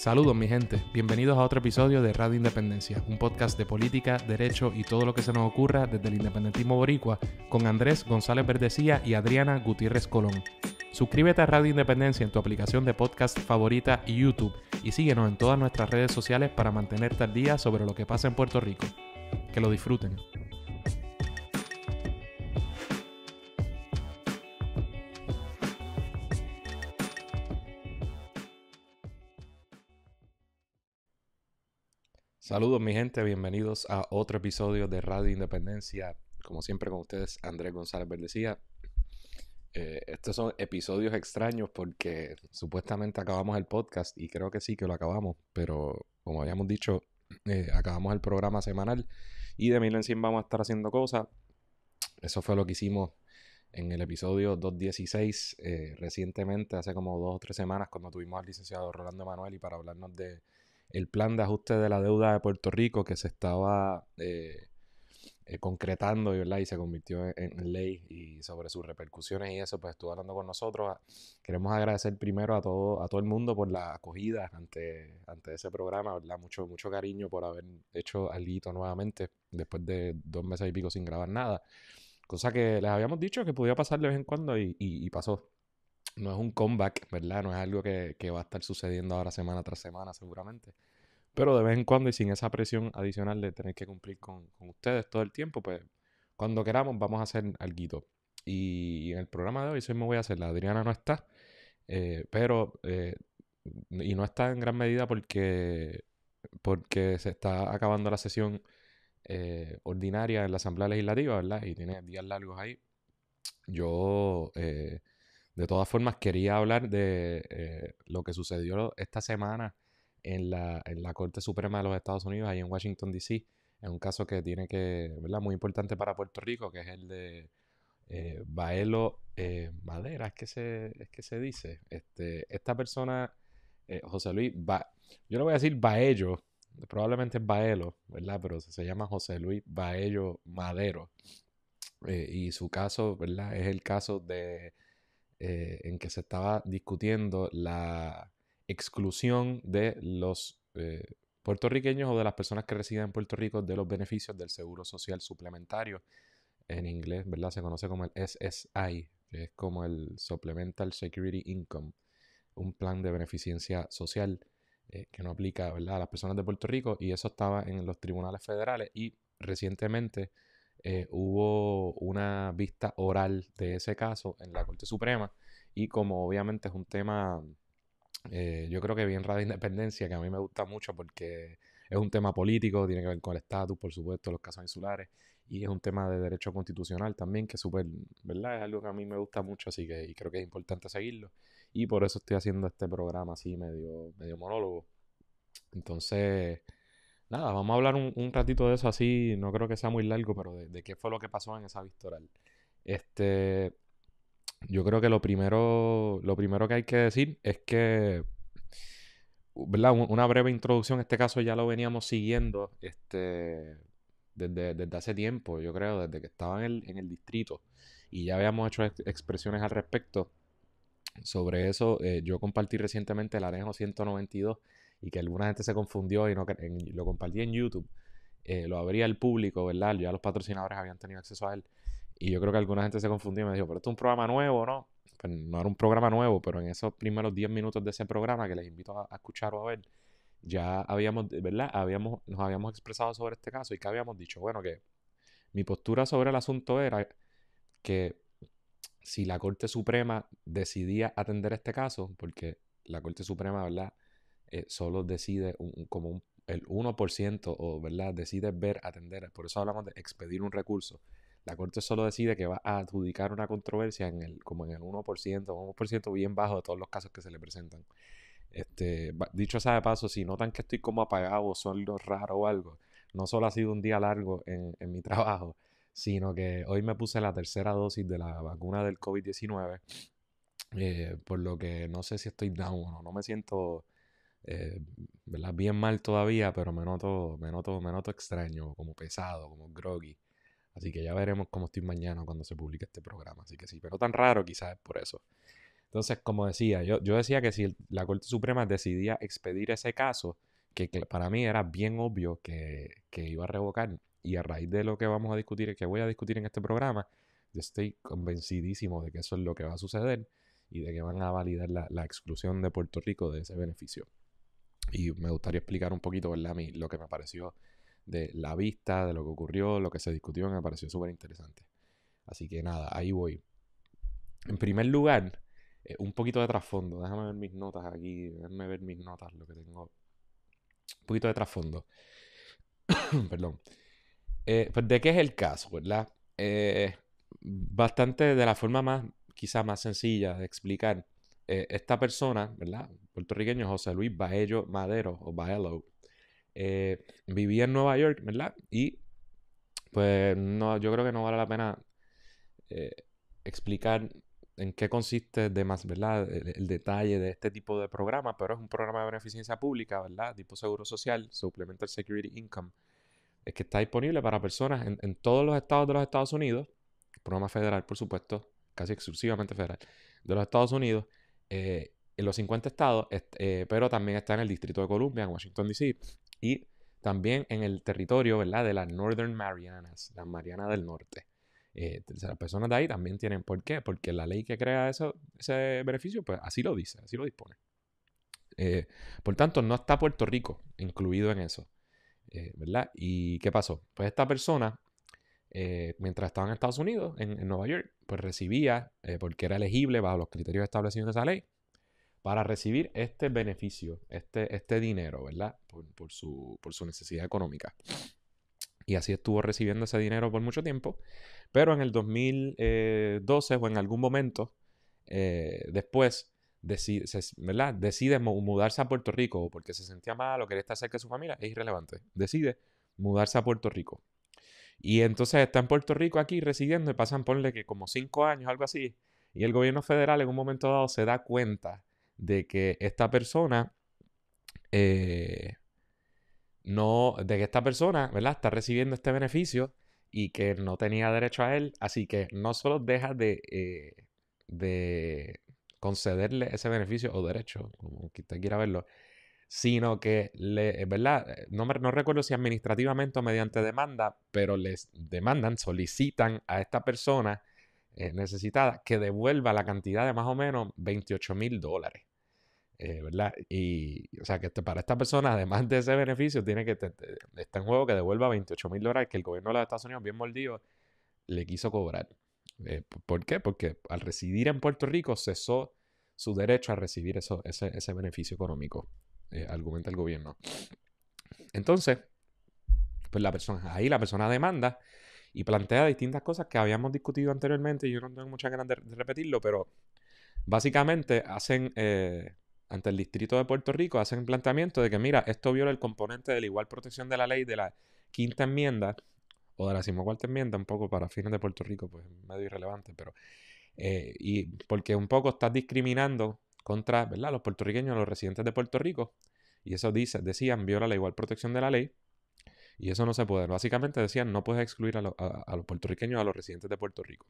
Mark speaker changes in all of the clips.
Speaker 1: Saludos mi gente, bienvenidos a otro episodio de Radio Independencia, un podcast de política, derecho y todo lo que se nos ocurra desde el independentismo boricua con Andrés González Verdecía y Adriana Gutiérrez Colón. Suscríbete a Radio Independencia en tu aplicación de podcast favorita y YouTube y síguenos en todas nuestras redes sociales para mantenerte al día sobre lo que pasa en Puerto Rico. Que lo disfruten. Saludos mi gente, bienvenidos a otro episodio de Radio Independencia. Como siempre con ustedes, Andrés González Verdecía. Eh, estos son episodios extraños porque supuestamente acabamos el podcast y creo que sí que lo acabamos, pero como habíamos dicho, eh, acabamos el programa semanal y de mil en cien vamos a estar haciendo cosas. Eso fue lo que hicimos en el episodio 216 eh, recientemente, hace como dos o tres semanas, cuando tuvimos al licenciado Rolando Manuel y para hablarnos de el plan de ajuste de la deuda de Puerto Rico que se estaba eh, eh, concretando y se convirtió en, ley y sobre sus repercusiones y eso, pues estuvo hablando con nosotros. Queremos agradecer primero a todo, a todo el mundo por la acogida ante, ante ese programa, Mucho, mucho cariño por haber hecho algo nuevamente después de dos meses y pico sin grabar nada. Cosa que les habíamos dicho que podía pasar de vez en cuando y pasó no es un comeback, ¿verdad? No es algo que, va a estar sucediendo ahora semana tras semana seguramente. Pero de vez en cuando y sin esa presión adicional de tener que cumplir con, ustedes todo el tiempo, pues cuando queramos vamos a hacer algo. Y en el programa de hoy soy me voy a hacer la Adriana no está, eh, pero... Eh, y no está en gran medida porque, porque se está acabando la sesión eh, ordinaria en la Asamblea Legislativa, ¿verdad? Y tiene días largos ahí. Yo, de todas formas, quería hablar de eh, lo que sucedió esta semana en la, Corte Suprema de los Estados Unidos, ahí en Washington, D.C., en un caso que tiene que, ¿verdad? Muy importante para Puerto Rico, que es el de eh, Baelo eh, Madera, es que, se, es que se dice. Este, esta persona, José Luis, ba, yo le voy a decir Baello, probablemente es Baelo, ¿verdad? Pero se, se llama José Luis Baello Madero. y su caso, ¿verdad? Es el caso de eh, en que se estaba discutiendo la exclusión de los eh, puertorriqueños o de las personas que residen en Puerto Rico de los beneficios del Seguro Social Suplementario. En inglés, ¿verdad? Se conoce como el SSI, que es como el Supplemental Security Income, un plan de beneficencia social eh, que no aplica, a las personas de Puerto Rico y eso estaba en los tribunales federales y recientemente eh, hubo una vista oral de ese caso en la Corte Suprema y como obviamente es un tema, eh, yo creo que bien Radio Independencia, que a mí me gusta mucho porque es un tema político, tiene que ver con el estatus, por supuesto, los casos insulares, y es un tema de derecho constitucional también, que es súper, ¿verdad? Es algo que a mí me gusta mucho, así que y creo que es importante seguirlo. Y por eso estoy haciendo este programa así medio, medio monólogo. Entonces, nada, vamos a hablar un, ratito de eso así, no creo que sea muy largo, pero de, qué fue lo que pasó en esa vistoral. Este, yo creo que lo primero, lo primero que hay que decir es que, Una breve introducción, este caso ya lo veníamos siguiendo este, desde, hace tiempo, yo creo, desde que estaba en el, distrito y ya habíamos hecho expresiones al respecto. Sobre eso, eh, yo compartí recientemente el Anejo 192 y que alguna gente se confundió y no, lo compartí en YouTube, eh, lo abría al público, ¿verdad? Ya los patrocinadores habían tenido acceso a él. Y yo creo que alguna gente se confundió y me dijo, pero esto es un programa nuevo, ¿no? Pues no era un programa nuevo, pero en esos primeros 10 minutos de ese programa que les invito a, a escuchar o a ver, ya habíamos, ¿verdad? Habíamos, nos habíamos expresado sobre este caso y que habíamos dicho, bueno, que mi postura sobre el asunto era que si la Corte Suprema decidía atender este caso, porque la Corte Suprema, ¿verdad? Eh, solo decide como el 1% o, ¿verdad? Decide ver, atender. Por eso hablamos de expedir un recurso. La Corte solo decide que va a adjudicar una controversia en el, como en el 1%, un 1% bien bajo de todos los casos que se le presentan. Este, dicho sea de paso, si notan que estoy como apagado, son raro o algo, no solo ha sido un día largo en, en mi trabajo, sino que hoy me puse la tercera dosis de la vacuna del COVID-19, eh, por lo que no sé si estoy down o no me siento eh, bien mal todavía, pero me noto, me noto, me noto extraño, como pesado, como groggy. Así que ya veremos cómo estoy mañana cuando se publique este programa. Así que sí, pero tan raro quizás es por eso. Entonces, como decía, yo, yo decía que si la Corte Suprema decidía expedir ese caso, que, para mí era bien obvio que, iba a revocar, y a raíz de lo que vamos a discutir, que voy a discutir en este programa, yo estoy convencidísimo de que eso es lo que va a suceder y de que van a validar la exclusión de Puerto Rico de ese beneficio. Y me gustaría explicar un poquito, ¿verdad? A mí, lo que me pareció de la vista, de lo que ocurrió, lo que se discutió, me pareció súper interesante. Así que nada, ahí voy. En primer lugar, eh, un poquito de trasfondo. Déjame ver mis notas aquí, déjame ver mis notas, lo que tengo. Un poquito de trasfondo. Perdón. Eh, pues, ¿De qué es el caso, verdad? Eh, bastante de la forma más, quizá más sencilla de explicar eh, esta persona, ¿verdad? Puertorriqueño José Luis Baello Madero o Baello, eh, vivía en Nueva York, ¿verdad? Y pues no, yo creo que no vale la pena eh, explicar en qué consiste de más, ¿verdad? El, detalle de este tipo de programa, pero es un programa de beneficencia pública, ¿verdad? Tipo Seguro Social, Supplemental Security Income, es que está disponible para personas en, en todos los estados de los Estados Unidos, programa federal, por supuesto, casi exclusivamente federal, de los Estados Unidos, eh, en los 50 estados, eh, pero también está en el Distrito de Columbia, en Washington, D.C., y también en el territorio ¿verdad? de las Northern Marianas, las Marianas del Norte. Eh, las personas de ahí también tienen. ¿Por qué? Porque la ley que crea eso, ese beneficio, pues así lo dice, así lo dispone. por tanto, no está Puerto Rico incluido en eso. ¿Verdad? ¿Y qué pasó? Pues esta persona eh, mientras estaba en Estados Unidos, en, Nueva York, pues recibía, eh, porque era elegible bajo los criterios establecidos en esa ley, para recibir este beneficio, este, este dinero, ¿verdad? Por, su, necesidad económica. Y así estuvo recibiendo ese dinero por mucho tiempo, pero en el 2012 eh, o en algún momento después decide, ¿verdad? decide mudarse a Puerto Rico porque se sentía mal o quería estar cerca de su familia, es irrelevante. Decide mudarse a Puerto Rico. Y entonces está en Puerto Rico aquí residiendo y pasan, ponle que como cinco años, algo así. Y el gobierno federal en un momento dado se da cuenta de que esta persona eh, no, de que esta persona, ¿verdad? Está recibiendo este beneficio y que no tenía derecho a él, así que no solo deja de, eh, de concederle ese beneficio o derecho, como usted quiera verlo, sino que, le, eh, ¿verdad? Eh, no, recuerdo si administrativamente o mediante demanda, pero les demandan, solicitan a esta persona eh, necesitada que devuelva la cantidad de más o menos 28 mil dólares. ¿Verdad? Y, o sea, que este, para esta persona, además de ese beneficio, tiene que está en juego que devuelva 28 mil dólares que el gobierno de los Estados Unidos, bien mordido, le quiso cobrar. ¿Por qué? Porque al residir en Puerto Rico cesó su derecho a recibir ese beneficio económico. Eh, argumenta el gobierno. Entonces, pues la persona, ahí la persona demanda y plantea distintas cosas que habíamos discutido anteriormente y yo no tengo muchas ganas de, repetirlo, pero básicamente hacen, eh, ante el Distrito de Puerto Rico, hacen planteamiento de que, mira, esto viola el componente de la igual protección de la ley de la quinta enmienda o de la decimocuarta enmienda, un poco para fines de Puerto Rico, pues medio irrelevante, pero... Eh, y porque un poco estás discriminando contra ¿verdad? los puertorriqueños, los residentes de Puerto Rico. Y eso dice, decían, viola la igual protección de la ley. Y eso no se puede. Básicamente decían, no puedes excluir a, los puertorriqueños, a los residentes de Puerto Rico.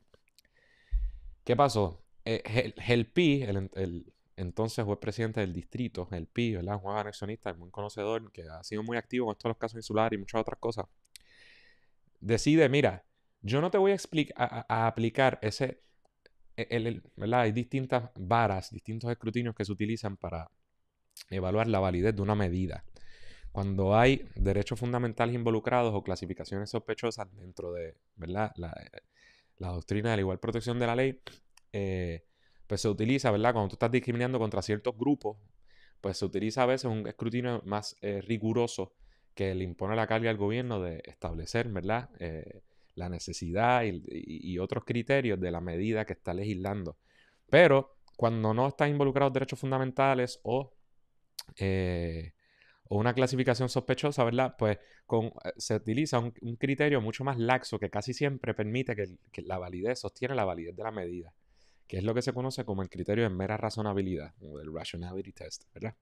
Speaker 1: ¿Qué pasó? Eh, el, el, PI, el, entonces juez presidente del distrito, el PI, ¿verdad? anexionista, muy conocedor, que ha sido muy activo con todos los casos insulares y muchas otras cosas, decide, mira, yo no te voy a, explicar a aplicar ese e, hay distintas varas, distintos escrutinios que se utilizan para evaluar la validez de una medida. Cuando hay derechos fundamentales involucrados o clasificaciones sospechosas dentro de La, doctrina de la igual protección de la ley, eh, pues se utiliza, ¿verdad? Cuando tú estás discriminando contra ciertos grupos, pues se utiliza a veces un escrutinio más eh, riguroso que le impone la carga al gobierno de establecer, ¿verdad? Eh, la necesidad y, otros criterios de la medida que está legislando. Pero cuando no están involucrados derechos fundamentales o, eh, o una clasificación sospechosa, ¿verdad? Pues con, eh, se utiliza un, criterio mucho más laxo que casi siempre permite que, la validez, sostiene la validez de la medida, que es lo que se conoce como el criterio de mera razonabilidad, o el rationality test, ¿verdad?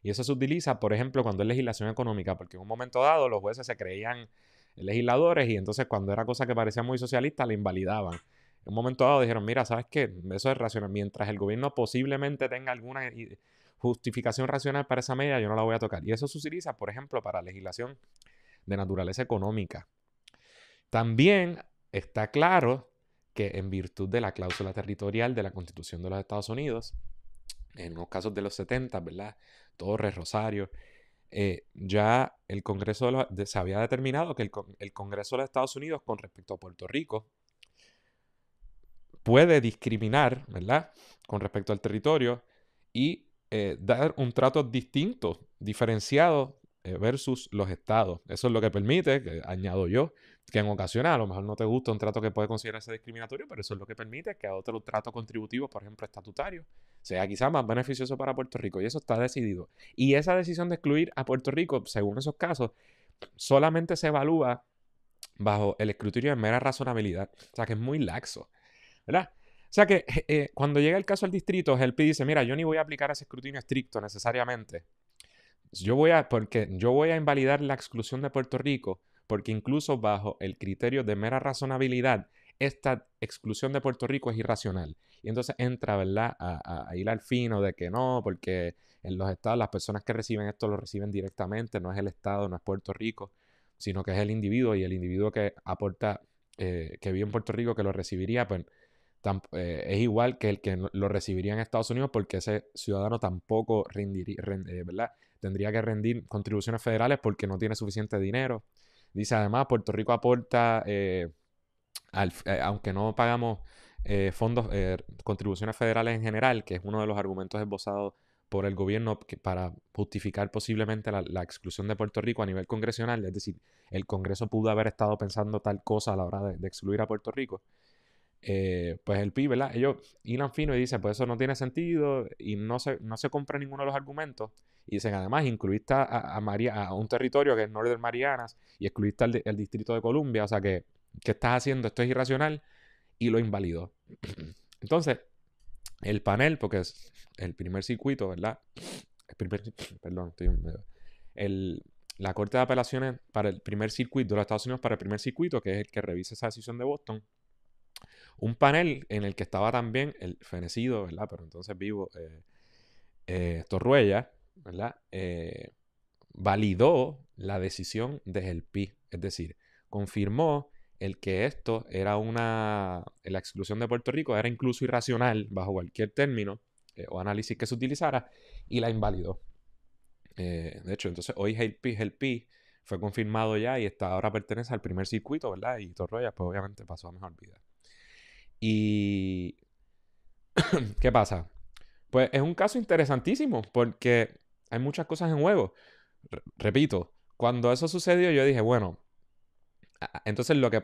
Speaker 1: Y eso se utiliza, por ejemplo, cuando es legislación económica, porque en un momento dado los jueces se creían eh, legisladores y entonces cuando era cosa que parecía muy socialista la invalidaban. En un momento dado dijeron, mira, ¿sabes qué? Eso es racional. Mientras el gobierno posiblemente tenga alguna eh, justificación racional para esa medida, yo no la voy a tocar. Y eso se utiliza, por ejemplo, para legislación de naturaleza económica. También está claro que en virtud de la cláusula territorial de la Constitución de los Estados Unidos, en unos casos de los 70, ¿verdad? Torres, Rosario, eh, ya el Congreso se había determinado que el, Congreso de los Estados Unidos con respecto a Puerto Rico puede discriminar, ¿verdad? Con respecto al territorio y eh, dar un trato distinto, diferenciado eh, versus los estados. Eso es lo que permite, que añado yo, que en ocasiones a lo mejor no te gusta un trato que puede considerarse discriminatorio, pero eso es lo que permite que a trato contributivo, por ejemplo estatutario sea quizás más beneficioso para Puerto Rico. Y eso está decidido. Y esa decisión de excluir a Puerto Rico, según esos casos, solamente se evalúa bajo el escrutinio de mera razonabilidad. O sea que es muy laxo. ¿Verdad? O sea que eh, cuando llega el caso al distrito, el PI dice, mira, yo ni voy a aplicar ese escrutinio estricto necesariamente. Yo voy a, porque yo voy a invalidar la exclusión de Puerto Rico porque incluso bajo el criterio de mera razonabilidad, esta exclusión de Puerto Rico es irracional. Y entonces entra, ¿verdad?, a, ir al fino de que no, porque en los estados las personas que reciben esto lo reciben directamente, no es el estado, no es Puerto Rico, sino que es el individuo y el individuo que aporta, eh, que vive en Puerto Rico, que lo recibiría, pues eh, es igual que el que lo recibiría en Estados Unidos porque ese ciudadano tampoco rendiría, eh, ¿verdad? tendría que rendir contribuciones federales porque no tiene suficiente dinero. Dice además, Puerto Rico aporta, eh, eh, aunque no pagamos eh, fondos, contribuciones federales en general, que es uno de los argumentos esbozados por el gobierno para justificar posiblemente la, exclusión de Puerto Rico a nivel congresional, es decir, el Congreso pudo haber estado pensando tal cosa a la hora de excluir a Puerto Rico. Eh, pues el PIB, ¿verdad? Ellos hilan fino y dicen, pues eso no tiene sentido y no se, no se compra ninguno de los argumentos. Y dicen, además, incluiste a, a, un territorio que es Norte de Marianas y excluiste al, Distrito de Columbia. O sea, que, ¿qué estás haciendo? Esto es irracional y lo invalidó. Entonces, el panel, porque es el primer circuito, ¿verdad? El primer, perdón, estoy, el, la Corte de Apelaciones para el primer circuito de los Estados Unidos, para el primer circuito, que es el que revisa esa decisión de Boston, un panel en el que estaba también el fenecido, ¿verdad? Pero entonces vivo, eh, eh, Torruella, ¿verdad? Eh, validó la decisión de el es decir, confirmó el que esto era una, la exclusión de Puerto Rico era incluso irracional bajo cualquier término o análisis que se utilizara y la invalidó. de hecho, entonces hoy Helpi, fue confirmado ya y está, ahora pertenece al primer circuito, ¿verdad? Y Torruella pues obviamente pasó a mejor vida. Y... ¿Qué pasa? Pues es un caso interesantísimo porque hay muchas cosas en juego. repito, cuando eso sucedió yo dije, bueno, entonces lo que,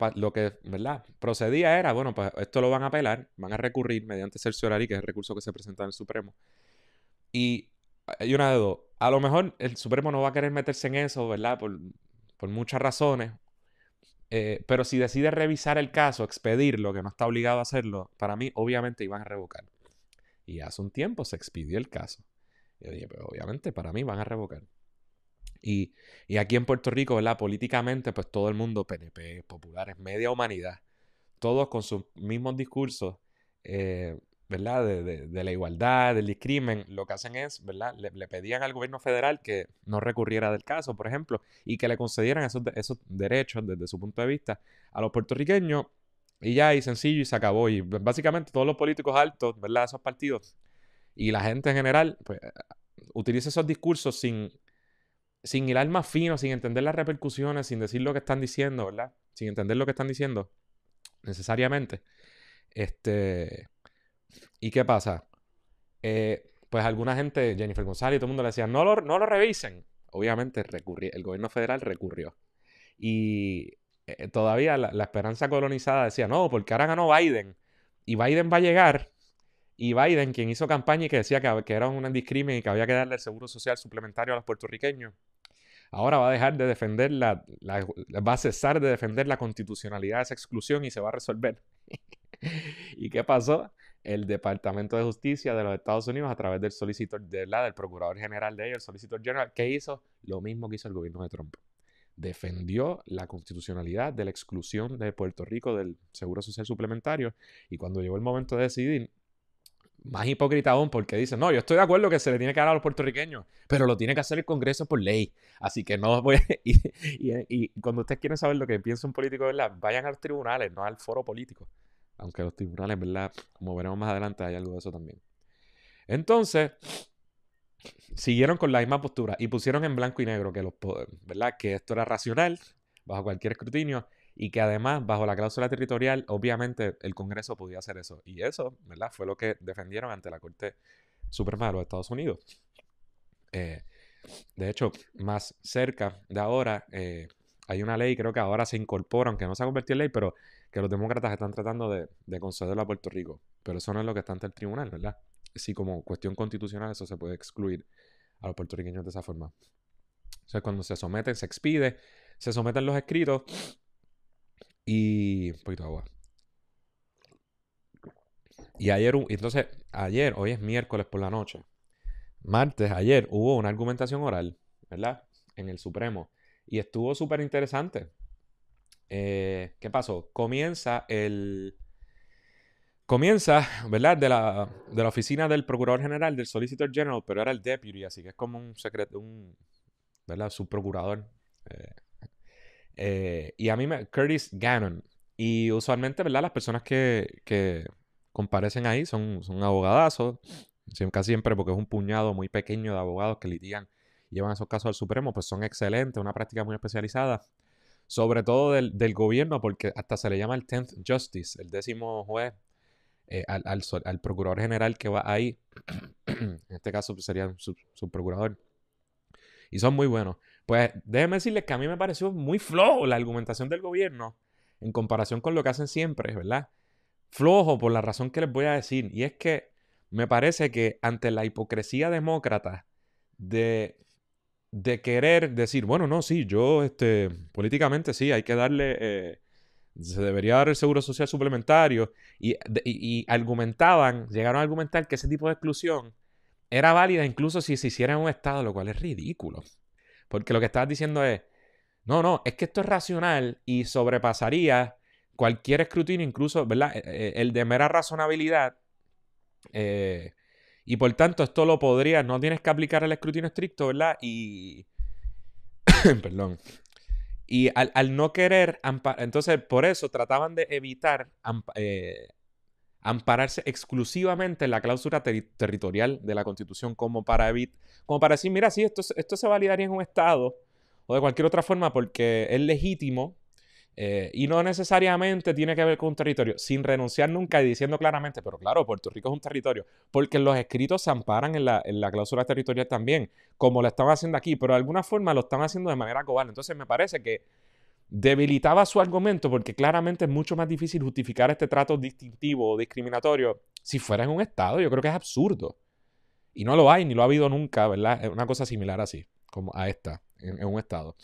Speaker 1: Procedía era, bueno, pues esto lo van a apelar, van a recurrir mediante cerciorari, que es el recurso que se presenta en el Supremo. Y hay una de dos. A lo mejor el Supremo no va a querer meterse en eso, ¿verdad? por muchas razones. Eh, pero si decide revisar el caso, expedirlo, que no está obligado a hacerlo, para mí obviamente iban a revocar. Y hace un tiempo se expidió el caso. Yo dije, pero pues, obviamente para mí van a revocar. Y, y aquí en Puerto Rico, ¿verdad? Políticamente, pues todo el mundo, PNP, populares, media humanidad, todos con sus mismos discursos, eh, ¿verdad? De, de, la igualdad, del discrimen, lo que hacen es, ¿verdad? Le, pedían al gobierno federal que no recurriera del caso, por ejemplo, y que le concedieran esos, esos derechos desde su punto de vista a los puertorriqueños, y ya, y sencillo, y se acabó. Y básicamente todos los políticos altos, ¿verdad? Esos partidos, y la gente en general, pues, utiliza esos discursos sin, sin al más fino, sin entender las repercusiones, sin decir lo que están diciendo, ¿verdad? Sin entender lo que están diciendo, necesariamente. Este ¿Y qué pasa? Eh, pues alguna gente, Jennifer González y todo el mundo le decía, no lo, no lo revisen. Obviamente el gobierno federal recurrió. Y eh, eh, todavía la, esperanza colonizada decía, no, porque ahora ganó Biden. Y Biden va a llegar. Y Biden, quien hizo campaña y que decía que, era un discrimen y que había que darle el seguro social suplementario a los puertorriqueños, ahora va a dejar de defender va a cesar de defender la constitucionalidad de esa exclusión y se va a resolver. ¿Y qué pasó? el Departamento de Justicia de los Estados Unidos a través del solicitor de del procurador general de ellos, el solicitor general, que hizo lo mismo que hizo el gobierno de Trump. Defendió la constitucionalidad de la exclusión de Puerto Rico del Seguro Social Suplementario y cuando llegó el momento de decidir, más hipócrita aún porque dice, no, yo estoy de acuerdo que se le tiene que dar a los puertorriqueños, pero lo tiene que hacer el Congreso por ley. Así que no voy a... y, cuando ustedes quieren saber lo que piensa un político, ¿verdad? vayan a los tribunales, no al foro político. Aunque los tribunales, ¿verdad? Como veremos más adelante, hay algo de eso también. Entonces, siguieron con la misma postura y pusieron en blanco y negro que, los, ¿verdad? que esto era racional, bajo cualquier escrutinio, y que además, bajo la cláusula territorial, obviamente el Congreso podía hacer eso. Y eso, ¿verdad? Fue lo que defendieron ante la Corte Suprema de los Estados Unidos. Eh, de hecho, más cerca de ahora, eh, hay una ley, creo que ahora se incorpora, aunque no se ha convertido en ley, pero que los demócratas están tratando de, concederlo a Puerto Rico, pero eso no es lo que está ante el tribunal, ¿verdad? Si como cuestión constitucional eso se puede excluir a los puertorriqueños de esa forma. O sea, cuando se someten, se expide, se someten los escritos y poquito agua. Y ayer, entonces, ayer, hoy es miércoles por la noche. Martes, ayer, hubo una argumentación oral, ¿verdad? En el Supremo. Y estuvo súper interesante. Eh, ¿Qué pasó? Comienza el. Comienza, ¿verdad? De la, oficina del Procurador General, del Solicitor General, pero era el Deputy, así que es como un secreto, un. ¿Verdad? Subprocurador. Eh, eh, y a mí me. Curtis Gannon. Y usualmente, ¿verdad? Las personas que, que comparecen ahí son, son abogadazos, casi siempre porque es un puñado muy pequeño de abogados que litigan y llevan esos casos al Supremo, pues son excelentes, una práctica muy especializada sobre todo del, gobierno, porque hasta se le llama el 10th Justice, el décimo juez, eh, al, al, procurador general que va ahí, en este caso pues, sería su y son muy buenos. Pues déjenme decirles que a mí me pareció muy flojo la argumentación del gobierno en comparación con lo que hacen siempre, ¿verdad? Flojo por la razón que les voy a decir, y es que me parece que ante la hipocresía demócrata de de querer decir, bueno, no, sí, yo este, políticamente sí, hay que darle, eh, se debería dar el seguro social suplementario, eh, y, y, argumentaban, llegaron a argumentar que ese tipo de exclusión era válida incluso si se hiciera en un Estado, lo cual es ridículo, porque lo que estás diciendo es, no, no, es que esto es racional y sobrepasaría cualquier escrutinio, incluso, ¿verdad? E, e, el de mera razonabilidad. Eh, y por tanto, esto lo podrías, no tienes que aplicar el escrutinio estricto, ¿verdad? Y. Perdón. Y al, no querer Entonces, por eso trataban de evitar eh, ampararse exclusivamente en la cláusula territorial de la Constitución, como para, como para decir, mira, sí, esto, esto se validaría en un Estado o de cualquier otra forma porque es legítimo eh, y no necesariamente tiene que ver con un territorio, sin renunciar nunca y diciendo claramente, pero claro, Puerto Rico es un territorio, porque los escritos se amparan en la, cláusula territorial también, como lo están haciendo aquí, pero de alguna forma lo están haciendo de manera cobarde. Entonces me parece que debilitaba su argumento porque claramente es mucho más difícil justificar este trato distintivo o discriminatorio si fuera en un Estado. Yo creo que es absurdo. Y no lo hay, ni lo ha habido nunca, ¿verdad? Una cosa similar así, como a esta, en un Estado.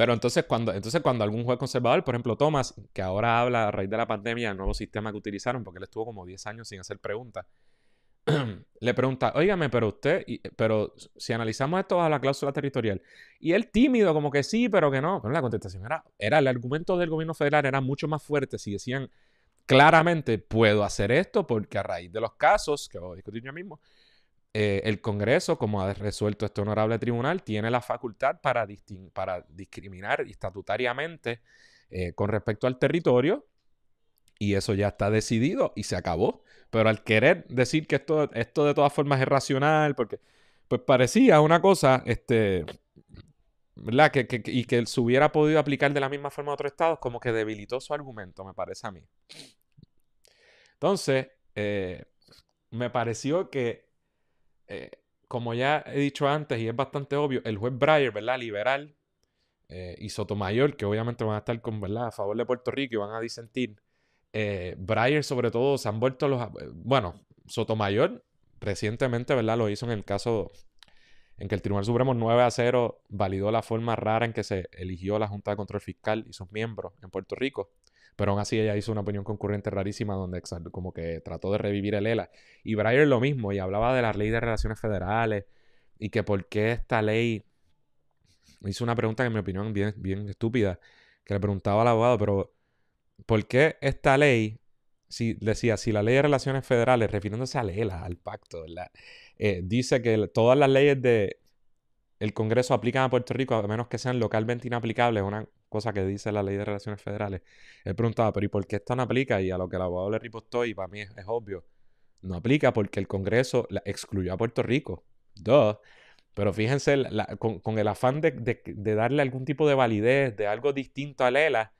Speaker 1: Pero entonces cuando, entonces cuando algún juez conservador, por ejemplo Thomas, que ahora habla a raíz de la pandemia el nuevo sistema que utilizaron, porque él estuvo como 10 años sin hacer preguntas, le pregunta, óigame, pero usted, pero si analizamos esto a la cláusula territorial, y él tímido, como que sí, pero que no, pero la contestación era, era, el argumento del gobierno federal era mucho más fuerte si decían claramente, puedo hacer esto porque a raíz de los casos, que voy a discutir yo mismo, eh, el Congreso, como ha resuelto este honorable tribunal, tiene la facultad para, discriminar estatutariamente eh, con respecto al territorio y eso ya está decidido y se acabó. Pero al querer decir que esto, de todas formas es racional, porque pues parecía una cosa, este, ¿verdad? Que, y que se hubiera podido aplicar de la misma forma a otros estados, como que debilitó su argumento, me parece a mí. Entonces, eh, me pareció que eh, como ya he dicho antes y es bastante obvio, el juez Breyer, ¿verdad? Liberal eh, y Sotomayor, que obviamente van a estar a favor de Puerto Rico y van a disentir. Eh, Breyer, sobre todo, se han vuelto los. Bueno, Sotomayor recientemente, ¿verdad? Lo hizo en el caso en que el Tribunal Supremo 9 a 0 validó la forma rara en que se eligió la Junta de Control Fiscal y sus miembros en Puerto Rico. Pero aún así ella hizo una opinión concurrente rarísima donde como que trató de revivir el ELA. Y Breyer lo mismo, y hablaba de la ley de relaciones federales y que por qué esta ley... Hizo una pregunta que en mi opinión bien, bien estúpida, que le preguntaba al abogado, pero ¿por qué esta ley si decía, si la ley de relaciones federales, refiriéndose al ELA, al pacto, eh, dice que todas las leyes del Congreso aplican a Puerto Rico, a menos que sean localmente inaplicables, una cosa que dice la ley de relaciones federales. ...he preguntaba, pero ¿y por qué esto no aplica? Y a lo que el abogado le ripostó, y para mí es, obvio, no aplica porque el Congreso excluyó a Puerto Rico. dos, Pero fíjense, con, el afán de, darle algún tipo de validez, de algo distinto a Lela,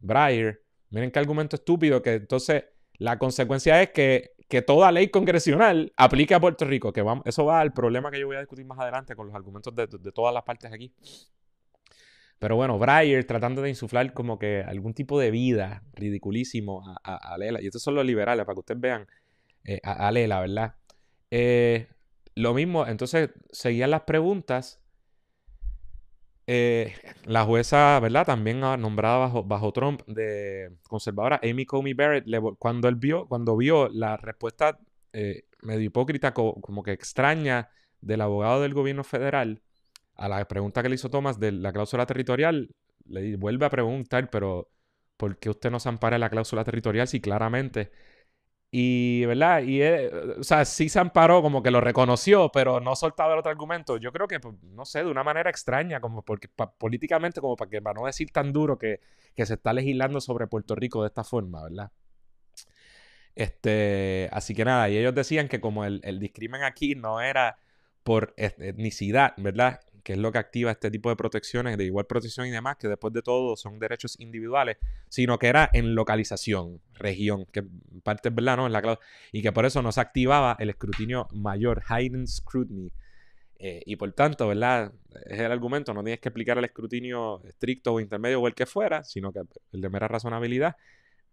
Speaker 1: Breyer, miren qué argumento estúpido, que entonces la consecuencia es que, que toda ley congresional ...aplique a Puerto Rico, que eso va al problema que yo voy a discutir más adelante con los argumentos de todas las partes aquí. Pero bueno, Breyer tratando de insuflar como que algún tipo de vida ridiculísimo a, a, Lela. Y estos son los liberales, para que ustedes vean eh, a, Lela, ¿verdad? Eh, lo mismo, entonces seguían las preguntas. Eh, la jueza, ¿verdad? También ah, nombrada bajo, bajo Trump de conservadora, Amy Comey Barrett, cuando, él vio, cuando vio la respuesta medio hipócrita, como que extraña del abogado del gobierno federal, a la pregunta que le hizo Thomas de la cláusula territorial, le vuelve a preguntar, pero ¿por qué usted no se ampara en la cláusula territorial si claramente... Y, ¿verdad? Y, o sea, sí se amparó, como que lo reconoció, pero no soltaba el otro argumento. Yo creo que, pues, no sé, de una manera extraña, como porque políticamente, como para que para no decir tan duro que, se está legislando sobre Puerto Rico de esta forma, ¿verdad? Este, así que nada, y ellos decían que como el, el discrimen aquí no era por etnicidad, ¿verdad? que es lo que activa este tipo de protecciones, de igual protección y demás, que después de todo son derechos individuales, sino que era en localización, región, que parte es verdad, ¿no? En la y que por eso no se activaba el escrutinio mayor, heightened scrutiny. Eh, y por tanto, ¿verdad? Es el argumento, no tienes que explicar el escrutinio estricto o intermedio o el que fuera, sino que el de mera razonabilidad,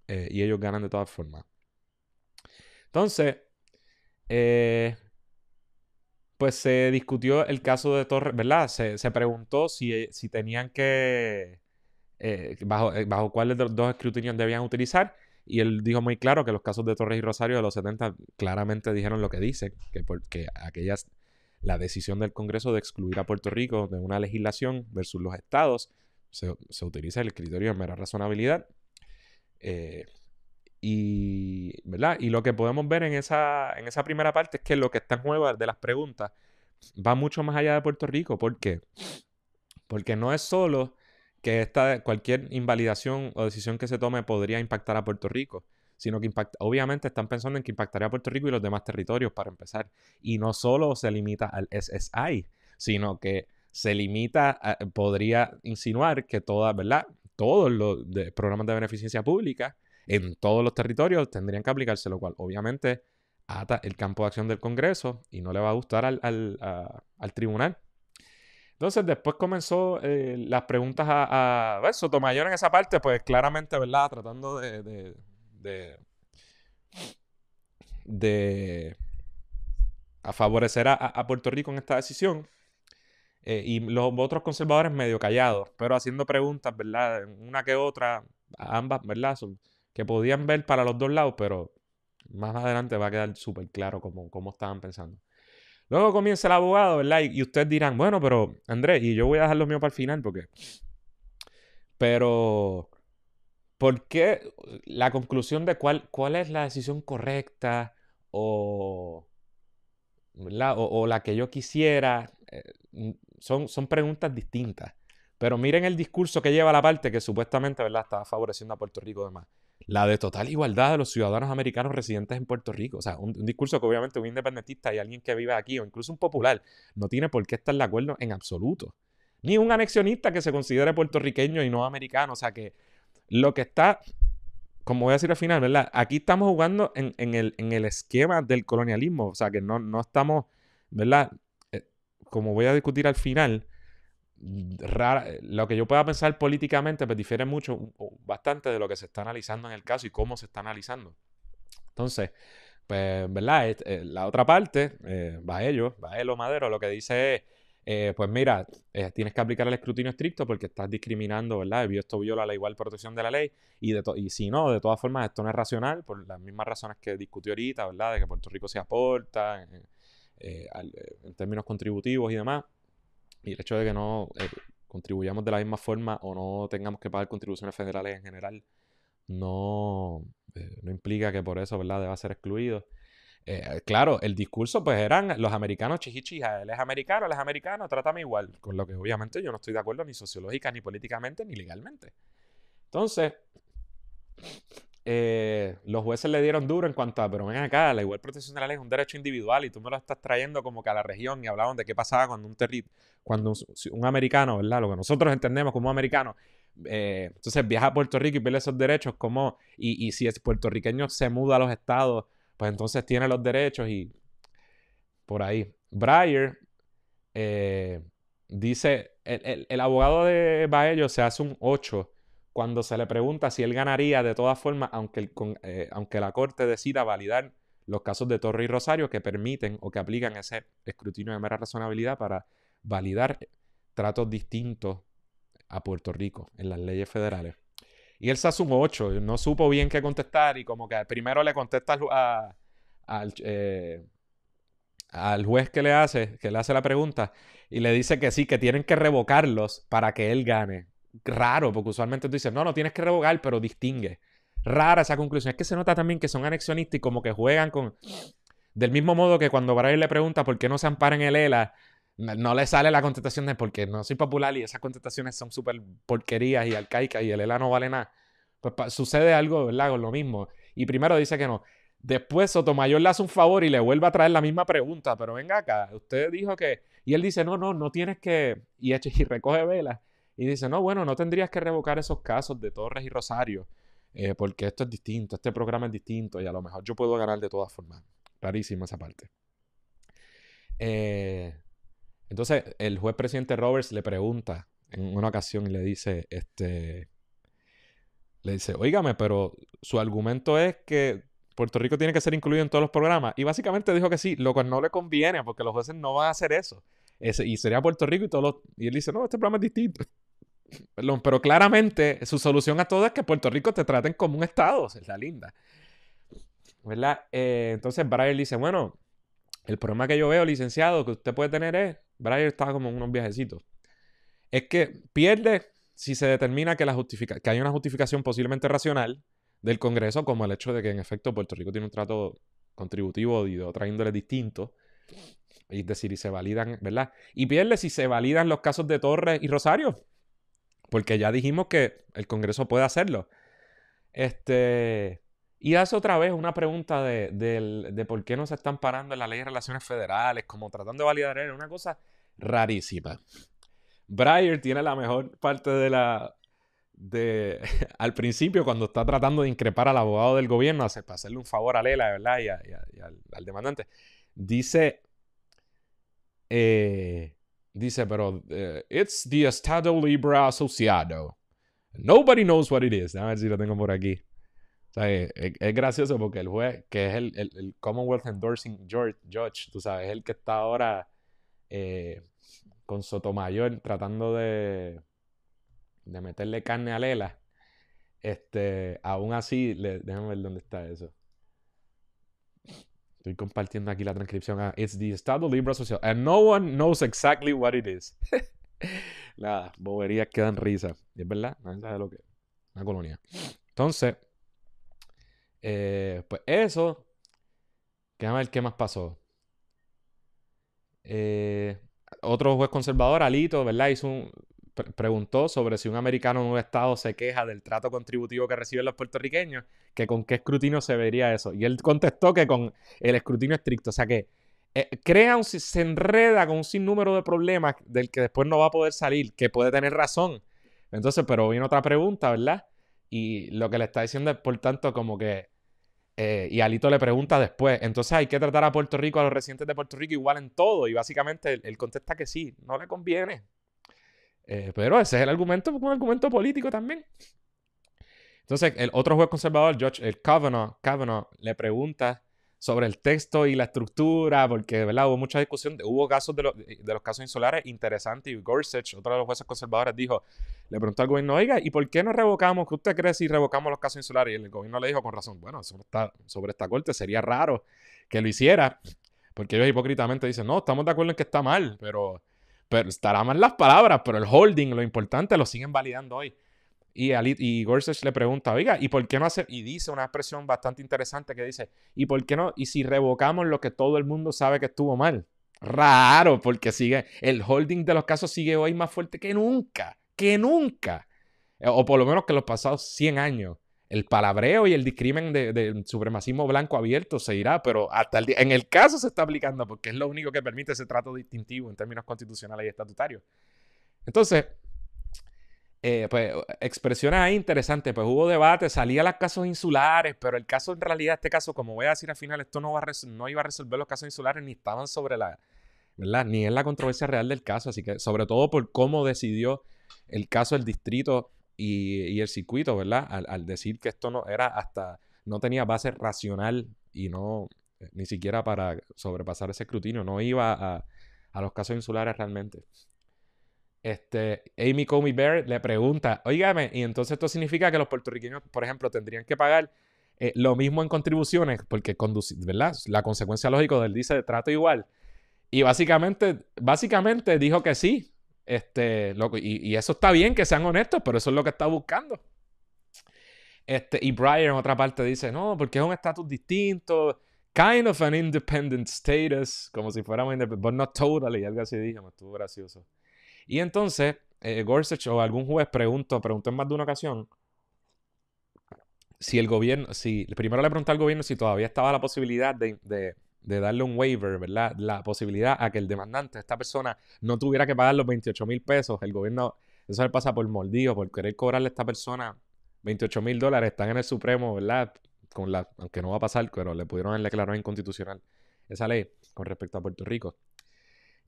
Speaker 1: eh, y ellos ganan de todas formas. Entonces, eh, pues se discutió el caso de Torres, ¿verdad? Se, preguntó si, tenían que, eh, bajo, eh, bajo cuáles de dos escrutinios debían utilizar. Y él dijo muy claro que los casos de Torres y Rosario de los 70 claramente dijeron lo que dice que porque aquellas, la decisión del Congreso de excluir a Puerto Rico de una legislación versus los estados, se, utiliza el criterio de mera razonabilidad. Eh, y, ¿verdad? y lo que podemos ver en esa, en esa primera parte es que lo que está en juego de las preguntas va mucho más allá de Puerto Rico. ¿Por qué? Porque no es solo que esta, cualquier invalidación o decisión que se tome podría impactar a Puerto Rico, sino que impacta, obviamente están pensando en que impactaría a Puerto Rico y los demás territorios para empezar. Y no solo se limita al SSI, sino que se limita, podría insinuar que todas, ¿verdad? Todos los programas de beneficencia pública en todos los territorios tendrían que aplicarse, lo cual obviamente ata el campo de acción del Congreso y no le va a gustar al, al, tribunal. Entonces después comenzó eh, las preguntas a, a, Sotomayor en esa parte, pues claramente, ¿verdad? Tratando de, de, de, a favorecer a, Puerto Rico en esta decisión. Eh, y los otros conservadores medio callados, pero haciendo preguntas, ¿verdad? Una que otra, ambas, ¿verdad? que podían ver para los dos lados, pero más adelante va a quedar súper claro cómo, estaban pensando. Luego comienza el abogado, ¿verdad? Y, y ustedes dirán, bueno, pero Andrés, y yo voy a dejar lo mío para el final porque... Pero, ¿por qué la conclusión de cuál, cuál es la decisión correcta o, o, la que yo quisiera? Eh, son, son preguntas distintas. Pero miren el discurso que lleva la parte que supuestamente ¿verdad? estaba favoreciendo a Puerto Rico demás la de total igualdad de los ciudadanos americanos residentes en Puerto Rico. O sea, un, discurso que obviamente un independentista y alguien que vive aquí, o incluso un popular, no tiene por qué estar de acuerdo en absoluto. Ni un anexionista que se considere puertorriqueño y no americano. O sea que lo que está, como voy a decir al final, ¿verdad? Aquí estamos jugando en, el, esquema del colonialismo. O sea que no, estamos, ¿verdad? Eh, como voy a discutir al final, eh, lo que yo pueda pensar políticamente pues difiere mucho, bastante de lo que se está analizando en el caso y cómo se está analizando. Entonces, pues, ¿verdad? Eh, la otra parte, eh, va ello va el Madero, lo que dice es, pues mira, tienes que aplicar el escrutinio estricto porque estás discriminando, ¿verdad? Esto viola la igual protección de la ley y, de y si no, de todas formas, esto no es racional por las mismas razones que discutí ahorita, ¿verdad? De que Puerto Rico se aporta en términos contributivos y demás. Y el hecho de que no eh, contribuyamos de la misma forma o no tengamos que pagar contribuciones federales en general, no, eh, no implica que por eso, ¿verdad?, deba ser excluido. Eh, claro, el discurso pues eran los americanos chichichija, él es americano, él es americano, trátame igual, con lo que obviamente yo no estoy de acuerdo ni sociológica, ni políticamente, ni legalmente. Entonces, eh, los jueces le dieron duro en cuanto a, pero ven acá, la igual protección de la ley es un derecho individual y tú me lo estás trayendo como que a la región y hablaban de qué pasaba cuando un cuando un, americano, ¿verdad? Lo que nosotros entendemos como americano, eh, entonces viaja a Puerto Rico y pierde esos derechos, como, y, si es puertorriqueño se muda a los estados, pues entonces tiene los derechos y por ahí. Breyer eh, dice, el, el, abogado de Baello se hace un 8 cuando se le pregunta si él ganaría de todas formas, aunque, eh, aunque la Corte decida validar los casos de Torre y Rosario que permiten o que aplican ese escrutinio de mera razonabilidad para validar tratos distintos a Puerto Rico en las leyes federales. Y él se asumió ocho, no supo bien qué contestar y como que primero le contesta al, eh, al juez que le hace, que le hace la pregunta, y le dice que sí, que tienen que revocarlos para que él gane raro, porque usualmente tú dices, no, no tienes que revogar pero distingue. Rara esa conclusión. Es que se nota también que son anexionistas y como que juegan con. Del mismo modo que cuando Brian le pregunta por qué no se amparan el ELA, no le sale la contestación de porque no soy popular y esas contestaciones son súper porquerías y arcaicas y el ELA no vale nada. Pues sucede algo, ¿verdad? Con lo mismo. Y primero dice que no. Después Sotomayor le hace un favor y le vuelve a traer la misma pregunta, pero venga acá, usted dijo que... Y él dice, no, no, no tienes que... Y, y recoge velas y dice, no, bueno, no tendrías que revocar esos casos de Torres y Rosario, eh, porque esto es distinto, este programa es distinto y a lo mejor yo puedo ganar de todas formas. rarísima esa parte. Eh, entonces, el juez presidente Roberts le pregunta en una ocasión y le dice, este, le dice, oígame, pero su argumento es que Puerto Rico tiene que ser incluido en todos los programas. Y básicamente dijo que sí, lo cual no le conviene porque los jueces no van a hacer eso. Ese, y sería Puerto Rico y todos los... Y él dice, no, este programa es distinto. Perdón, pero claramente su solución a todo es que Puerto Rico te traten como un estado, es la linda. ¿Verdad? Eh, entonces Brian dice, bueno, el problema que yo veo, licenciado, que usted puede tener es, Brian estaba como en unos viajecitos, es que pierde si se determina que, la justifica que hay una justificación posiblemente racional del Congreso, como el hecho de que en efecto Puerto Rico tiene un trato contributivo y de otra índole distinto, es decir, y se validan, ¿verdad? Y pierde si se validan los casos de Torres y Rosario. Porque ya dijimos que el Congreso puede hacerlo. Este. Y hace otra vez una pregunta de, por qué no se están parando en la ley de relaciones federales, como tratando de validar, en una cosa rarísima. Breyer tiene la mejor parte de la. De, al principio, cuando está tratando de increpar al abogado del gobierno, hace, para hacerle un favor a Lela, ¿verdad? Y, al, demandante. Dice: eh, dice, pero eh, it's the Estado Libre Asociado. Nobody knows what it is. A ver si lo tengo por aquí. Eh, es, gracioso porque el juez, que es el, el, Commonwealth Endorsing George, George tú sabes, es el que está ahora con Sotomayor tratando de, de meterle carne a Lela. Este, aún así, le, déjame ver dónde está eso. Estoy compartiendo aquí la transcripción. a... it's the Estado Libre Social. And no one knows exactly what it is. Nada, boberías que dan risa. es verdad, nadie lo que Una colonia. Entonces, eh, pues eso. Déjame ver qué más pasó. Eh, otro juez conservador, Alito, ¿verdad? Hizo un, preguntó sobre si un americano en un estado se queja del trato contributivo que reciben los puertorriqueños, que con qué escrutinio se vería eso. Y él contestó que con el escrutinio estricto, o sea que eh, crea un, se enreda con un sinnúmero de problemas del que después no va a poder salir, que puede tener razón. Entonces, pero viene otra pregunta, ¿verdad? Y lo que le está diciendo es, por tanto, como que eh, y Alito le pregunta después, entonces hay que tratar a Puerto Rico, a los residentes de Puerto Rico igual en todo. Y básicamente él contesta que sí, no le conviene. Eh, pero ese es el argumento, un argumento político también. Entonces, el otro juez conservador, George el Kavanaugh, Kavanaugh, le pregunta sobre el texto y la estructura, porque hubo mucha discusión, hubo casos de, de los casos insulares interesantes, y Gorsuch, otro de los jueces conservadores, dijo, le preguntó al gobierno, oiga, ¿y por qué no revocamos? ¿Qué usted cree si revocamos los casos insulares? Y el gobierno le dijo con razón, bueno, sobre esta, sobre esta corte sería raro que lo hiciera, porque ellos hipócritamente dicen, no, estamos de acuerdo en que está mal, pero pero estará mal las palabras, pero el holding, lo importante, lo siguen validando hoy. Y, y Gorsuch le pregunta, oiga, ¿y por qué no hace? Y dice una expresión bastante interesante que dice, ¿y por qué no? ¿Y si revocamos lo que todo el mundo sabe que estuvo mal? Raro, porque sigue, el holding de los casos sigue hoy más fuerte que nunca, que nunca. O por lo menos que los pasados 100 años el palabreo y el discrimen del de supremacismo blanco abierto se irá, pero hasta el día en el caso se está aplicando porque es lo único que permite ese trato distintivo en términos constitucionales y estatutarios. Entonces, eh, pues expresiones ahí interesantes, pues hubo debate, salían los casos insulares, pero el caso en realidad, este caso, como voy a decir al final, esto no, va no iba a resolver los casos insulares ni estaban sobre la, ¿verdad? Ni en la controversia real del caso, así que sobre todo por cómo decidió el caso el distrito y, el circuito, ¿verdad? Al, decir que esto no era hasta, no tenía base racional y no, eh, ni siquiera para sobrepasar ese escrutinio, no iba a, a los casos insulares realmente. Este, Amy Comey Bear le pregunta, oígame, y entonces esto significa que los puertorriqueños, por ejemplo, tendrían que pagar eh, lo mismo en contribuciones, porque conducir, ¿verdad? La consecuencia lógica del dice trato igual. Y básicamente, básicamente dijo que sí, este, loco, y, eso está bien que sean honestos, pero eso es lo que está buscando. Este, y Brian en otra parte dice, no, porque es un estatus distinto, kind of an independent status, como si fuéramos independientes, but not totally, algo así dije, estuvo gracioso. Y entonces, eh, Gorsuch o algún juez preguntó, preguntó en más de una ocasión, si el gobierno, si primero le preguntó al gobierno si todavía estaba la posibilidad de de darle un waiver, ¿verdad? La posibilidad a que el demandante, esta persona, no tuviera que pagar los 28 mil pesos. El gobierno, eso le pasa por mordido, por querer cobrarle a esta persona 28 mil dólares. Están en el Supremo, ¿verdad? Con la, aunque no va a pasar, pero le pudieron declarar inconstitucional esa ley con respecto a Puerto Rico.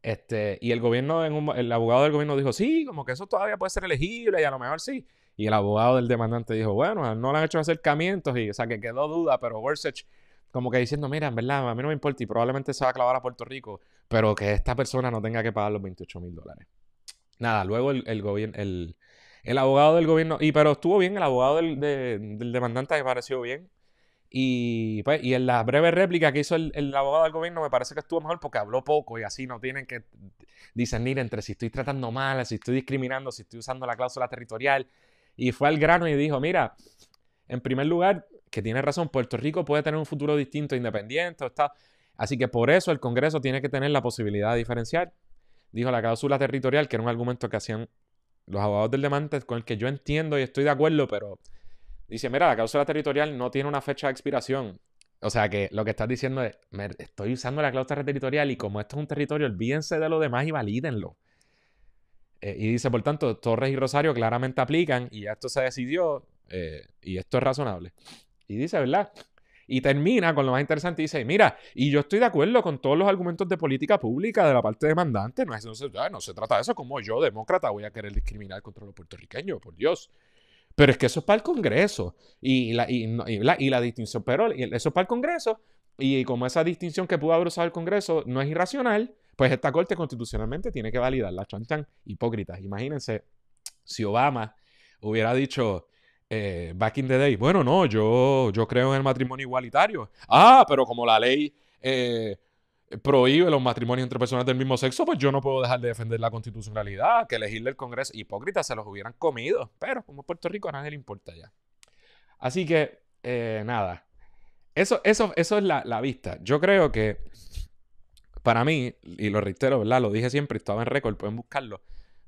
Speaker 1: Este, y el gobierno, en el abogado del gobierno dijo, sí, como que eso todavía puede ser elegible y a lo mejor sí. Y el abogado del demandante dijo, bueno, no le han hecho acercamientos y, o sea, que quedó duda, pero Versace como que diciendo, mira, en verdad, a mí no me importa y probablemente se va a clavar a Puerto Rico, pero que esta persona no tenga que pagar los 28 mil dólares. Nada, luego el, el gobierno, el, abogado del gobierno, y pero estuvo bien, el abogado del, del demandante me pareció bien. Y, pues, y en la breve réplica que hizo el, el, abogado del gobierno me parece que estuvo mejor porque habló poco y así no tienen que discernir entre si estoy tratando mal, si estoy discriminando, si estoy usando la cláusula territorial. Y fue al grano y dijo, mira, en primer lugar, que tiene razón, Puerto Rico puede tener un futuro distinto, independiente, está... Así que por eso el Congreso tiene que tener la posibilidad de diferenciar. Dijo la cláusula territorial, que era un argumento que hacían los abogados del demandante, con el que yo entiendo y estoy de acuerdo, pero dice, mira, la cláusula territorial no tiene una fecha de expiración. O sea que lo que estás diciendo es, estoy usando la cláusula territorial y como esto es un territorio, olvídense de lo demás y valídenlo. Eh, y dice, por tanto, Torres y Rosario claramente aplican y esto se decidió eh, y esto es razonable. Y dice, ¿verdad? Y termina con lo más interesante y dice, mira, y yo estoy de acuerdo con todos los argumentos de política pública de la parte demandante, no, es, se, trata de eso, como yo, demócrata, voy a querer discriminar contra los puertorriqueños, por Dios. Pero es que eso es para el Congreso y la, y, la, y la distinción, pero eso es para el Congreso y como esa distinción que pudo haber usado el Congreso no es irracional, pues esta Corte constitucionalmente tiene que validarla, chantan hipócritas. Imagínense si Obama hubiera dicho, eh, back in the day, bueno, no, yo, yo creo en el matrimonio igualitario. Ah, pero como la ley eh, prohíbe los matrimonios entre personas del mismo sexo, pues yo no puedo dejar de defender la constitucionalidad, que elegirle el Congreso. Hipócritas se los hubieran comido, pero como Puerto Rico a nadie le importa ya. Así que, eh, nada, eso, eso, eso es la, la, vista. Yo creo que, para mí, y lo reitero, ¿verdad? Lo dije siempre, estaba en récord, pueden buscarlo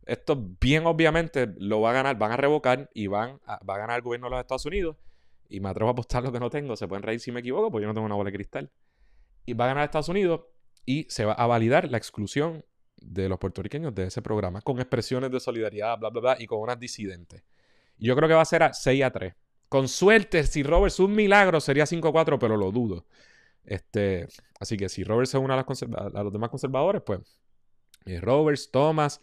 Speaker 1: esto bien obviamente lo va a ganar, van a revocar y van va a ganar el gobierno de los Estados Unidos. Y me atrevo a apostar lo que no tengo, se pueden reír si me equivoco, porque yo no tengo una bola de cristal. Y va a ganar Estados Unidos y se va a validar la exclusión de los puertorriqueños de ese programa con expresiones de solidaridad, bla, bla, bla, y con unas disidentes. Y yo creo que va a ser a 6 a 3. Con suerte, si Roberts un milagro sería 5 a 4, pero lo dudo. Este, así que si Roberts es une de a los demás conservadores, pues eh, Roberts, Thomas,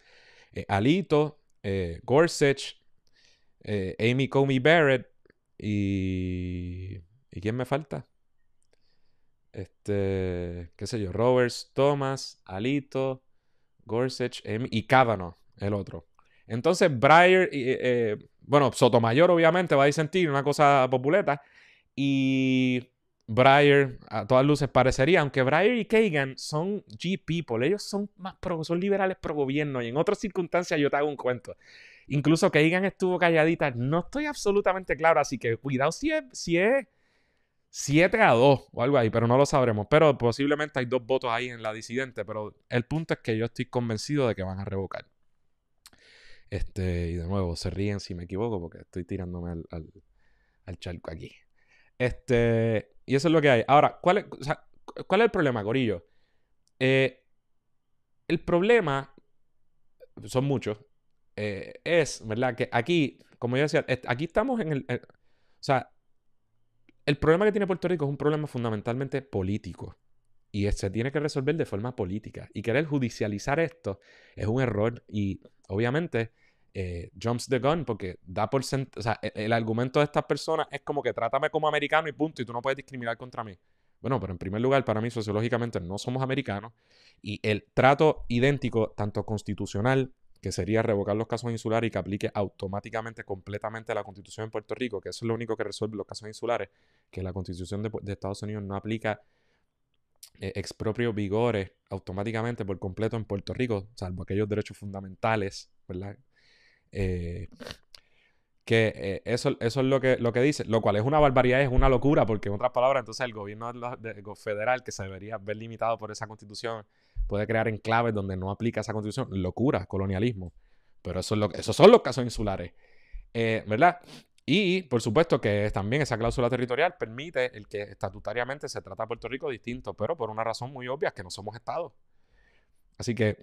Speaker 1: eh, Alito, eh, Gorsuch, eh, Amy Comey Barrett y... ¿Y quién me falta? Este, qué sé yo, Roberts, Thomas, Alito, Gorsuch y Kavanaugh, el otro. Entonces, Breyer, bueno, Sotomayor obviamente va a sentir una cosa populeta. Y Breyer, a todas luces parecería, aunque Breyer y Kagan son G-People, ellos son más pro, son liberales pro gobierno y en otras circunstancias yo te hago un cuento. Incluso Kagan estuvo calladita, no estoy absolutamente claro, así que cuidado si es, si 7 a 2 o algo ahí, pero no lo sabremos. Pero posiblemente hay dos votos ahí en la disidente, pero el punto es que yo estoy convencido de que van a revocar. Este, y de nuevo, se ríen si me equivoco porque estoy tirándome al, al, al charco aquí. Este, y eso es lo que hay. Ahora, ¿cuál es, el problema, Gorillo? Eh, el problema, son muchos, eh, es, ¿verdad? Que aquí, como yo decía, aquí estamos en el... Eh, o sea, el problema que tiene Puerto Rico es un problema fundamentalmente político. Y se tiene que resolver de forma política. Y querer judicializar esto es un error. Y obviamente eh, jumps the gun porque da por o sea, e-, el, argumento de estas personas es como que trátame como americano y punto, y tú no puedes discriminar contra mí. Bueno, pero en primer lugar, para mí sociológicamente no somos americanos y el trato idéntico, tanto constitucional, que sería revocar los casos insulares y que aplique automáticamente, completamente la constitución en Puerto Rico, que eso es lo único que resuelve los casos insulares, que la constitución de, Estados Unidos no aplica eh, expropios vigores automáticamente por completo en Puerto Rico, salvo aquellos derechos fundamentales, ¿verdad? Eh, que eh, eso, eso es lo que, lo que dice, lo cual es una barbaridad, es una locura, porque en otras palabras, entonces el gobierno federal, que se debería ver limitado por esa constitución, puede crear enclaves donde no aplica esa constitución. Locura, colonialismo. Pero eso esos son los casos insulares, eh, ¿verdad? Y, por supuesto, que también esa cláusula territorial permite el que estatutariamente se trata a Puerto Rico distinto, pero por una razón muy obvia, que no somos estados Así que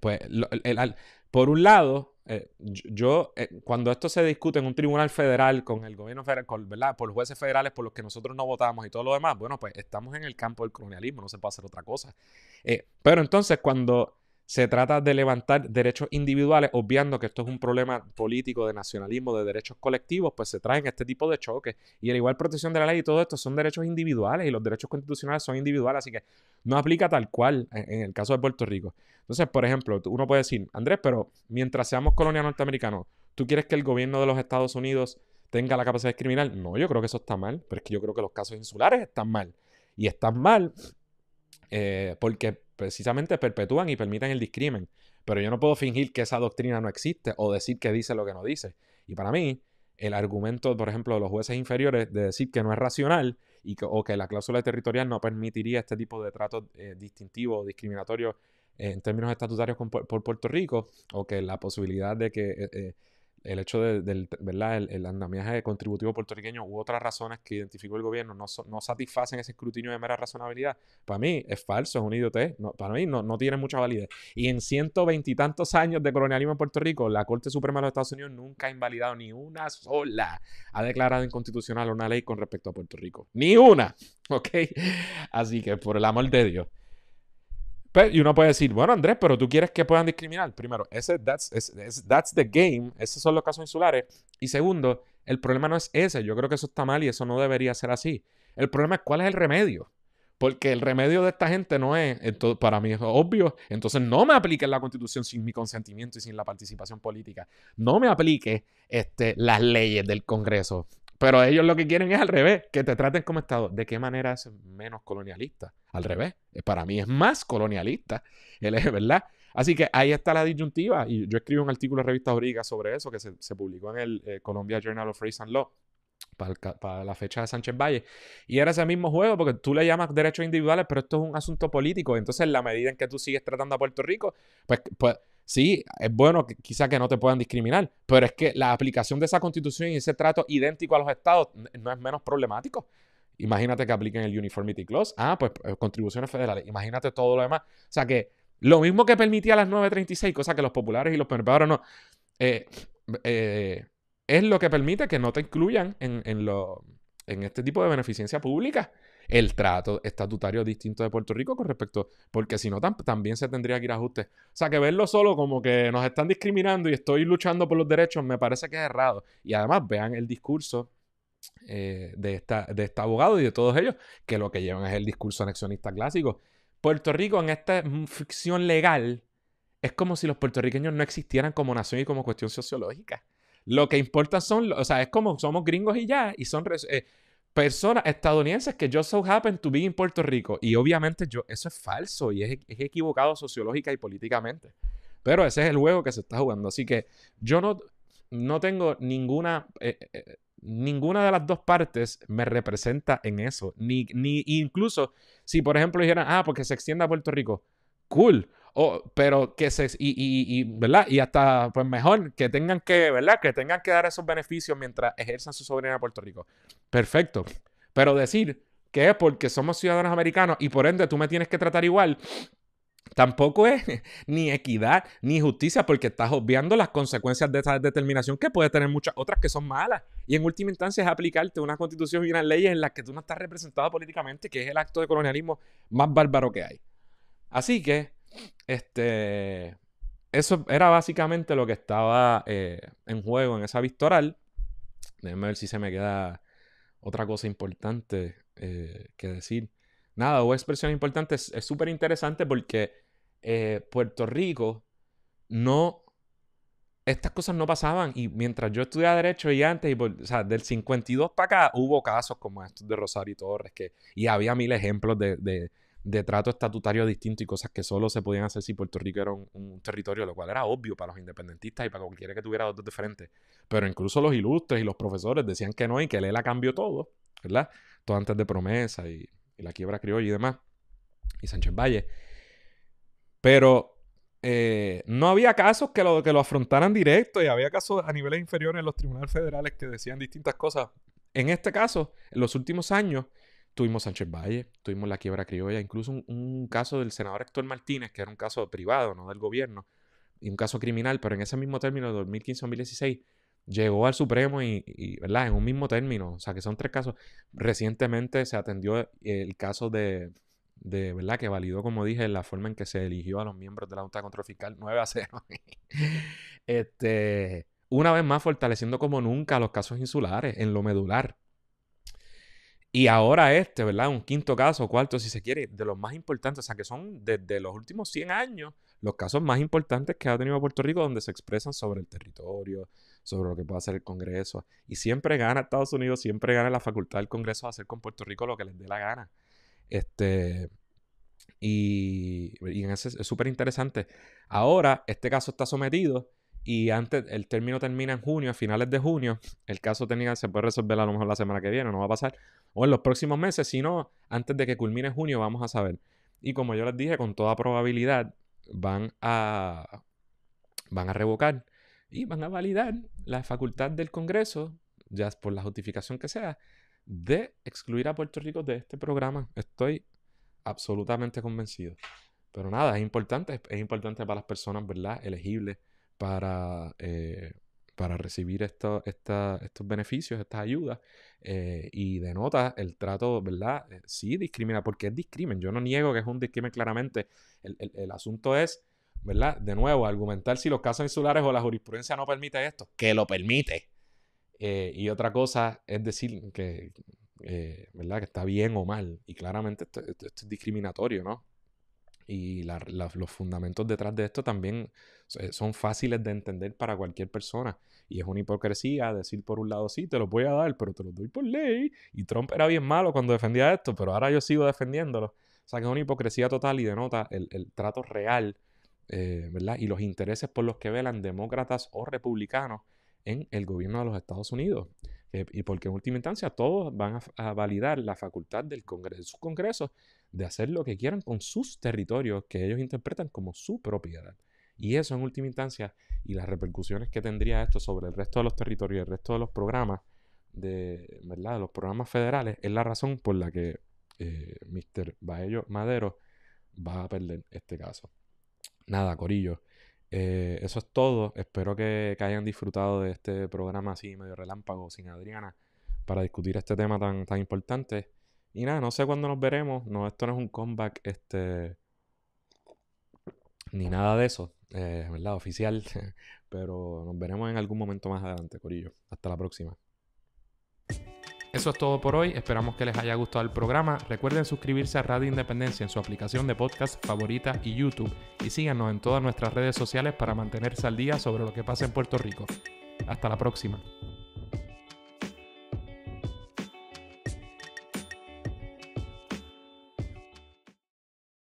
Speaker 1: pues el, por un lado, eh, yo, eh, cuando esto se discute en un tribunal federal con el gobierno federal, ¿verdad? Por jueces federales por los que nosotros no votamos y todo lo demás, bueno, pues estamos en el campo del colonialismo, no se puede hacer otra cosa. Eh, pero entonces, cuando se trata de levantar derechos individuales, obviando que esto es un problema político de nacionalismo, de derechos colectivos, pues se traen este tipo de choques. Y la igual protección de la ley y todo esto son derechos individuales y los derechos constitucionales son individuales, así que no aplica tal cual en, el caso de Puerto Rico. Entonces, por ejemplo, uno puede decir, Andrés, pero mientras seamos colonia norteamericana, ¿tú quieres que el gobierno de los Estados Unidos tenga la capacidad de criminal? No, yo creo que eso está mal, pero es que yo creo que los casos insulares están mal. Y están mal eh, porque precisamente perpetúan y permiten el discrimen. Pero yo no puedo fingir que esa doctrina no existe o decir que dice lo que no dice. Y para mí, el argumento, por ejemplo, de los jueces inferiores de decir que no es racional y que, o que la cláusula territorial no permitiría este tipo de trato eh, distintivo o discriminatorio eh, en términos estatutarios por, Puerto Rico, o que la posibilidad de que eh, el hecho de, del ¿verdad? El, andamiaje contributivo puertorriqueño u otras razones que identificó el gobierno no, no satisfacen ese escrutinio de mera razonabilidad, para mí es falso, es un idiote No, para mí no, no tiene mucha validez. Y en ciento veintitantos años de colonialismo en Puerto Rico, la Corte Suprema de los Estados Unidos nunca ha invalidado ni una sola. Ha declarado inconstitucional una ley con respecto a Puerto Rico. Ni una. ¿Ok? Así que, por el amor de Dios. Pues, y uno puede decir, bueno, Andrés, pero tú quieres que puedan discriminar. Primero, ese, that's, es, that's the game, esos son los casos insulares. Y segundo, el problema no es ese. Yo creo que eso está mal y eso no debería ser así. El problema es cuál es el remedio. Porque el remedio de esta gente no es, para mí es obvio, entonces no me apliquen la constitución sin mi consentimiento y sin la participación política. No me aplique este, las leyes del Congreso pero ellos lo que quieren es al revés, que te traten como Estado. ¿De qué manera es menos colonialista? Al revés, eh, para mí es más colonialista, ¿verdad? Así que ahí está la disyuntiva. Y yo escribí un artículo en Revista Origa sobre eso que se, publicó en el eh, Columbia Journal of Free and Law para, la fecha de Sánchez Valle. Y era ese mismo juego, porque tú le llamas derechos individuales, pero esto es un asunto político. Entonces, en la medida en que tú sigues tratando a Puerto Rico, pues, pues Sí, es bueno que quizá que no te puedan discriminar, pero es que la aplicación de esa constitución y ese trato idéntico a los estados no es menos problemático. Imagínate que apliquen el Uniformity Clause. Ah, pues eh, contribuciones federales. Imagínate todo lo demás. O sea que lo mismo que permitía las 936, cosa que los populares y los peronistas, no, eh, eh, es lo que permite que no te incluyan en, en, en este tipo de beneficencia pública el trato estatutario distinto de Puerto Rico con respecto, porque si no, también se tendría que ir a ajustes. O sea, que verlo solo como que nos están discriminando y estoy luchando por los derechos me parece que es errado. Y además, vean el discurso eh, de, esta, de este abogado y de todos ellos, que lo que llevan es el discurso anexionista clásico. Puerto Rico en esta mm, ficción legal es como si los puertorriqueños no existieran como nación y como cuestión sociológica. Lo que importa son, o sea, es como somos gringos y ya, y son... Eh, personas estadounidenses que just so happen to be in Puerto Rico. Y obviamente yo, eso es falso y es, es equivocado sociológica y políticamente. Pero ese es el juego que se está jugando. Así que yo no, no tengo ninguna... Eh, eh, ninguna de las dos partes me representa en eso. Ni, incluso si, por ejemplo, dijeran, ah, porque se extienda a Puerto Rico. Cool, Oh, pero que se, y, y, y, ¿verdad? Y hasta, pues mejor, que tengan que, ¿verdad? Que tengan que dar esos beneficios mientras ejercen su soberanía en Puerto Rico. Perfecto. Pero decir que es porque somos ciudadanos americanos y por ende tú me tienes que tratar igual, tampoco es ni equidad ni justicia porque estás obviando las consecuencias de esa determinación que puede tener muchas otras que son malas. Y en última instancia es aplicarte una constitución y unas leyes en las que tú no estás representado políticamente, que es el acto de colonialismo más bárbaro que hay. Así que este, eso era básicamente lo que estaba eh, en juego en esa victoral. Déjenme ver si se me queda otra cosa importante eh, que decir. Nada, hubo expresiones importantes. Es súper interesante porque eh, Puerto Rico no... Estas cosas no pasaban y mientras yo estudiaba Derecho y antes, o sea, del 52 para acá hubo casos como estos de Rosario Torres que, y había mil ejemplos de de trato estatutario distinto y cosas que solo se podían hacer si Puerto Rico era un, territorio, lo cual era obvio para los independentistas y para cualquiera que tuviera dos diferentes. Pero incluso los ilustres y los profesores decían que no y que Lela cambió todo, ¿verdad? Todo antes de promesa y, la quiebra criolla y demás. Y Sánchez Valle. Pero eh, no había casos que lo, que lo afrontaran directo y había casos a niveles inferiores en los tribunales federales que decían distintas cosas. En este caso, en los últimos años, Tuvimos Sánchez Valle, tuvimos la quiebra criolla, incluso un, caso del senador Héctor Martínez, que era un caso privado, no del gobierno, y un caso criminal, pero en ese mismo término, 2015-2016, llegó al Supremo y, ¿verdad? En un mismo término, o sea, que son tres casos. Recientemente se atendió el caso de, ¿verdad? Que validó, como dije, la forma en que se eligió a los miembros de la Junta de Control Fiscal 9 a 0. este, una vez más, fortaleciendo como nunca los casos insulares en lo medular. Y ahora este, ¿verdad? Un quinto caso, cuarto, si se quiere, de los más importantes, o sea, que son desde los últimos 100 años los casos más importantes que ha tenido Puerto Rico donde se expresan sobre el territorio, sobre lo que puede hacer el Congreso. Y siempre gana Estados Unidos, siempre gana la facultad del Congreso de hacer con Puerto Rico lo que les dé la gana. Este, y, es súper interesante. Ahora, este caso está sometido y antes, el término termina en junio, a finales de junio. El caso tenía, se puede resolver a lo mejor la semana que viene, no va a pasar o en los próximos meses, si no, antes de que culmine junio vamos a saber. Y como yo les dije, con toda probabilidad van a, van a revocar y van a validar la facultad del Congreso, ya por la justificación que sea, de excluir a Puerto Rico de este programa. Estoy absolutamente convencido. Pero nada, es importante, es importante para las personas, ¿verdad? Elegibles para... Eh, para recibir esto, estos beneficios, estas ayudas, eh, y denota el trato, ¿verdad? Eh, sí, discrimina, porque es discrimen. Yo no niego que es un discrimen claramente. El, asunto es, ¿verdad? De nuevo, argumentar si los casos insulares o la jurisprudencia no permite esto, que lo permite. Eh, y otra cosa es decir que, ¿verdad? Que está bien o mal. Y claramente esto es discriminatorio, ¿no? y los fundamentos detrás de esto también son fáciles de entender para cualquier persona. Y es una hipocresía decir por un lado, sí, te lo voy a dar, pero te lo doy por ley. Y Trump era bien malo cuando defendía esto, pero ahora yo sigo defendiéndolo. O sea, que es una hipocresía total y denota el, trato real, eh, ¿verdad? Y los intereses por los que velan demócratas o republicanos en el gobierno de los Estados Unidos. Eh, y porque en última instancia todos van a, validar la facultad del Congreso, de sus congresos de hacer lo que quieran con sus territorios que ellos interpretan como su propiedad. Y eso en última instancia, y las repercusiones que tendría esto sobre el resto de los territorios y el resto de los programas, de, ¿verdad? los programas federales, es la razón por la que eh, Mr. Baello Madero va a perder este caso. Nada, Corillo. Eh, eso es todo. Espero que, hayan disfrutado de este programa así medio relámpago sin Adriana para discutir este tema tan, tan importante. Y nada, no sé cuándo nos veremos. No, esto no es un comeback, este. Ni nada de eso, eh, ¿verdad? Oficial. Pero nos veremos en algún momento más adelante, Corillo. Hasta la próxima. Eso es todo por hoy, esperamos que les haya gustado el programa. Recuerden suscribirse a Radio Independencia en su aplicación de podcast favorita y YouTube y síganos en todas nuestras redes sociales para mantenerse al día sobre lo que pasa en Puerto Rico. Hasta la próxima.